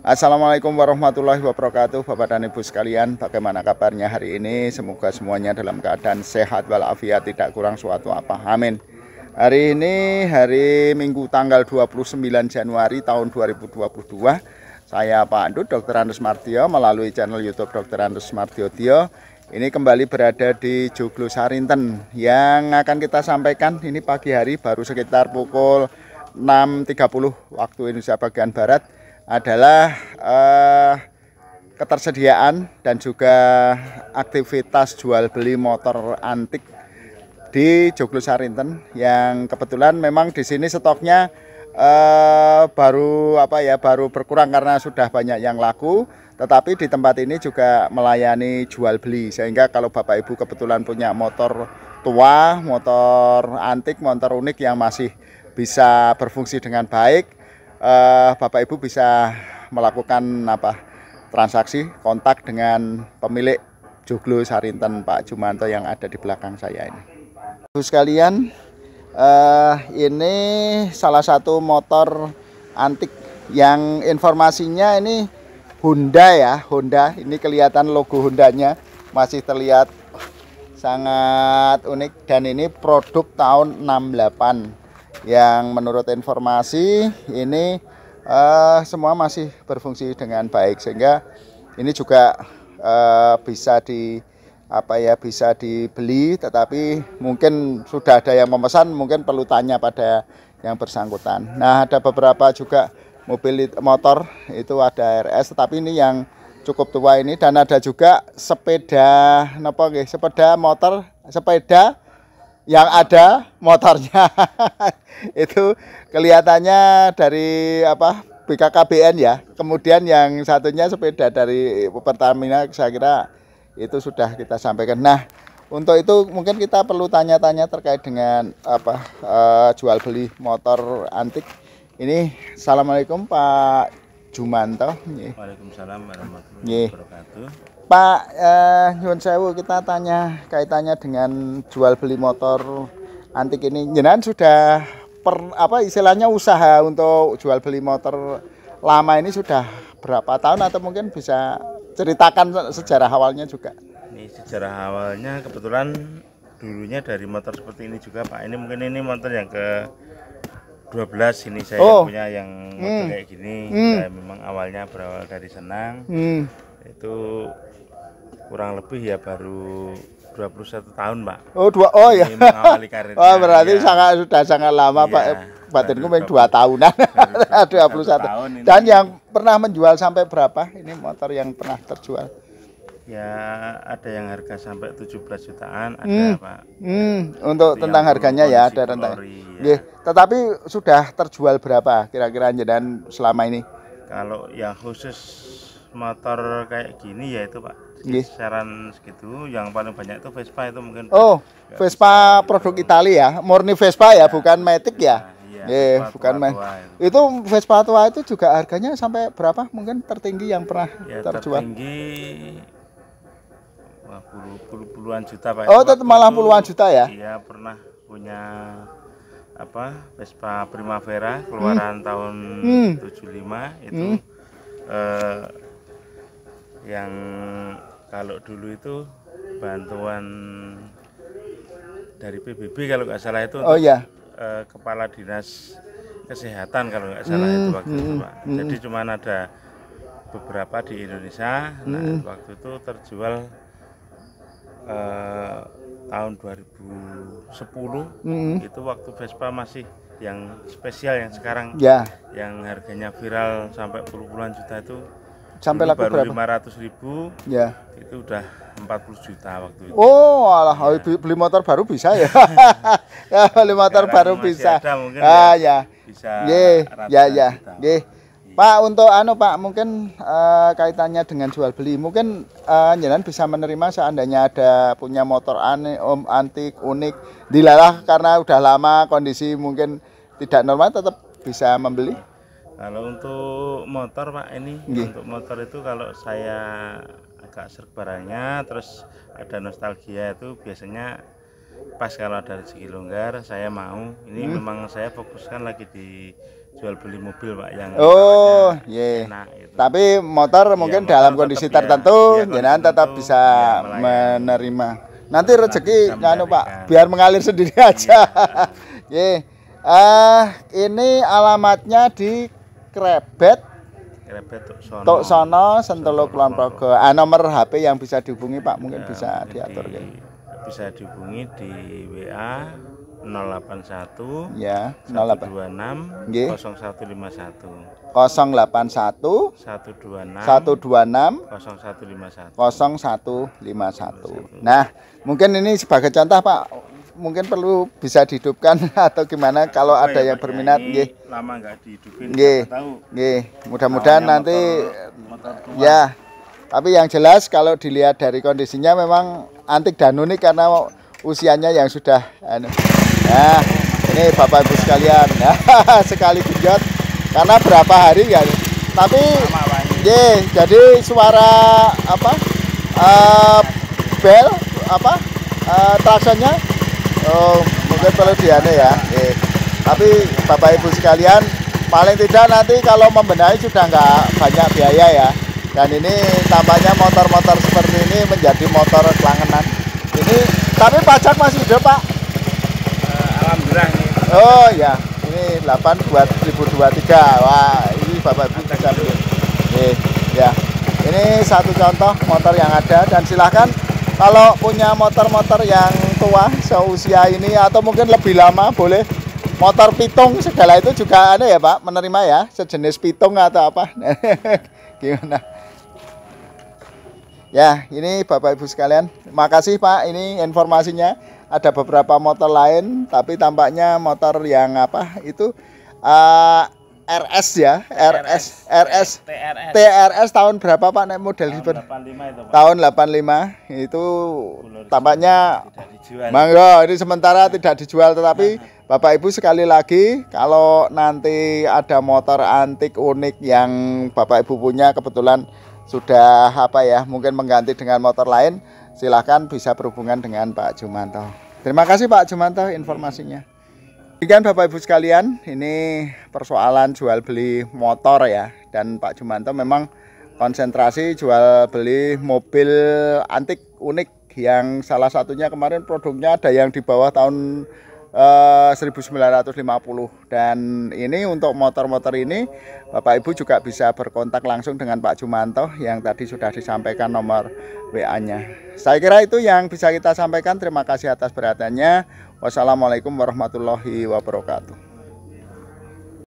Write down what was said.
Assalamualaikum warahmatullahi wabarakatuh Bapak dan Ibu sekalian Bagaimana kabarnya hari ini Semoga semuanya dalam keadaan sehat walafiat Tidak kurang suatu apa Amin Hari ini hari Minggu tanggal 29 Januari tahun 2022 Saya Pak Andut Dr. Andus Martio Melalui channel Youtube Dr. Andus Martio Tio ini kembali berada di Joglo Sarinten yang akan kita sampaikan ini pagi hari baru sekitar pukul 6.30 waktu Indonesia bagian Barat adalah uh, ketersediaan dan juga aktivitas jual beli motor antik di Joglo Sarinten yang kebetulan memang di sini stoknya uh, baru apa ya baru berkurang karena sudah banyak yang laku tetapi di tempat ini juga melayani jual beli sehingga kalau Bapak Ibu kebetulan punya motor tua, motor antik, motor unik yang masih bisa berfungsi dengan baik uh, Bapak Ibu bisa melakukan apa transaksi kontak dengan pemilik Joglo Sarinten Pak Jumanto yang ada di belakang saya ini. Terus kalian, uh, eh, ini salah satu motor antik yang informasinya ini Honda ya, Honda. Ini kelihatan logo Hondanya masih terlihat sangat unik dan ini produk tahun 68 yang menurut informasi ini uh, semua masih berfungsi dengan baik sehingga ini juga uh, bisa di apa ya bisa dibeli tetapi mungkin sudah ada yang memesan mungkin perlu tanya pada yang bersangkutan. Nah, ada beberapa juga mobil motor itu ada RS tetapi ini yang cukup tua ini dan ada juga sepeda napa sepeda motor sepeda yang ada motornya itu kelihatannya dari apa BKKBN ya. Kemudian yang satunya sepeda dari Pertamina saya kira itu sudah kita sampaikan. Nah, untuk itu mungkin kita perlu tanya-tanya terkait dengan apa uh, jual beli motor antik. Ini Assalamualaikum Pak Jumanto. Waalaikumsalam warahmatullahi wabarakatuh. Pak eh, Nyun Sewu kita tanya kaitannya dengan jual beli motor antik ini jenengan sudah per apa istilahnya usaha untuk jual beli motor lama ini sudah berapa tahun atau mungkin bisa ceritakan sejarah awalnya juga ini sejarah awalnya kebetulan dulunya dari motor seperti ini juga Pak ini mungkin ini motor yang ke 12 ini saya oh. punya yang motor hmm. kayak gini hmm. saya memang awalnya berawal dari senang hmm itu kurang lebih ya baru 21 tahun Pak. Oh dua oh ya. Oh berarti ya. sangat sudah sangat lama ya, Pak. Iya, Batinku main dua tahunan. dua puluh satu. Dan yang pernah menjual sampai berapa ini motor yang pernah terjual? Ya ada yang harga sampai 17 jutaan ada hmm. Pak. Hmm. Untuk Itu tentang harganya ya ada tentang. Ya. Tetapi sudah terjual berapa kira-kira dan selama ini? Kalau yang khusus motor kayak gini ya itu pak yes. saran segitu yang paling banyak itu Vespa itu mungkin oh Vespa produk Italia ya murni Vespa ya, ya bukan Matic ya, ya. Iya, yeah, bukan main. Itu. itu Vespa tua itu juga harganya sampai berapa? Mungkin tertinggi yang pernah ya, terjual. Tertinggi wah, puluh, puluhan juta pak. Oh, tetap malah puluhan juta ya? Iya pernah punya apa Vespa Primavera keluaran hmm. tahun hmm. 75 itu hmm. Eh, yang kalau dulu itu bantuan dari PBB kalau nggak salah itu oh, iya. Eh, kepala dinas kesehatan kalau nggak salah hmm, itu waktu hmm, itu pak hmm. jadi cuma ada beberapa di Indonesia nah, hmm. nah waktu itu terjual eh, tahun 2010 hmm. itu waktu Vespa masih yang spesial yang sekarang ya. yang harganya viral sampai puluh puluhan juta itu sampai Dulu laku baru berapa? 500 ribu ya itu udah 40 juta waktu itu oh alah ya. beli motor baru bisa ya ya beli motor Sekarang baru bisa ada mungkin ah, ya, ya. bisa ye ya ya ye iya. Pak untuk anu Pak mungkin uh, kaitannya dengan jual beli mungkin uh, eh, jalan bisa menerima seandainya ada punya motor aneh om antik unik dilalah karena udah lama kondisi mungkin tidak normal tetap bisa membeli kalau untuk motor Pak ini Gih. untuk motor itu kalau saya agak serbaranya terus ada nostalgia itu biasanya pas kalau ada rezeki longgar saya mau ini hmm. memang saya fokuskan lagi di jual beli mobil pak yang oh ye iya. yeah. gitu. tapi motor ya, mungkin motor dalam kondisi ya, tertentu iya, ya, ya, tetap bisa ya, menerima nanti rezeki nganu pak biar mengalir sendiri aja ya yeah. Ah, uh, ini alamatnya di Krebet Krebet Tuksono Tuk Sono Sentolo Kulon Progo. Ah nomor HP yang bisa dihubungi Pak mungkin ya, bisa diatur ya. Bisa dihubungi di WA 081 ya 026 nggih 0151 081 126 126 0151 0151 nah mungkin ini sebagai contoh Pak mungkin perlu bisa dihidupkan atau gimana kalau ada ya, yang berminat nggih. Lama nggak dihidupin nggih. Nggih, mudah-mudahan nanti motor, motor ya. Tapi yang jelas kalau dilihat dari kondisinya memang antik dan unik karena usianya yang sudah anu. Nah, ini Bapak Ibu sekalian. Nah, sekali gugat karena berapa hari ya. Tapi ye, jadi suara apa? Uh, bel apa? Uh, eh, traksinya oh, mungkin perlu diane ya eh. tapi bapak ibu sekalian paling tidak nanti kalau membenahi sudah nggak banyak biaya ya dan ini tampaknya motor-motor seperti ini menjadi motor kelangenan ini tapi pajak masih hidup, pak eh, alhamdulillah ini oh ya ini 8 2023 wah ini bapak ibu bisa beli ya ini satu contoh motor yang ada dan silahkan kalau punya motor-motor yang tua seusia ini atau mungkin lebih lama boleh motor pitung segala itu juga ada ya Pak menerima ya sejenis pitung atau apa gimana ya ini Bapak Ibu sekalian terima kasih Pak ini informasinya ada beberapa motor lain tapi tampaknya motor yang apa itu uh, RS ya, RS RS TRS, TRS tahun berapa Pak naik model tahun delapan 85 itu Tahun 85 itu tampaknya mangga ini sementara tidak dijual tetapi nah, nah. Bapak Ibu sekali lagi kalau nanti ada motor antik unik yang Bapak Ibu punya kebetulan sudah apa ya mungkin mengganti dengan motor lain silahkan bisa berhubungan dengan Pak Jumanto. Terima kasih Pak Jumanto informasinya. Demikian Bapak Ibu sekalian, ini persoalan jual beli motor ya dan Pak Jumanto memang konsentrasi jual beli mobil antik unik yang salah satunya kemarin produknya ada yang di bawah tahun 1950 eh, dan ini untuk motor-motor ini Bapak Ibu juga bisa berkontak langsung dengan Pak Jumanto yang tadi sudah disampaikan nomor WA-nya saya kira itu yang bisa kita sampaikan terima kasih atas perhatiannya wassalamualaikum warahmatullahi wabarakatuh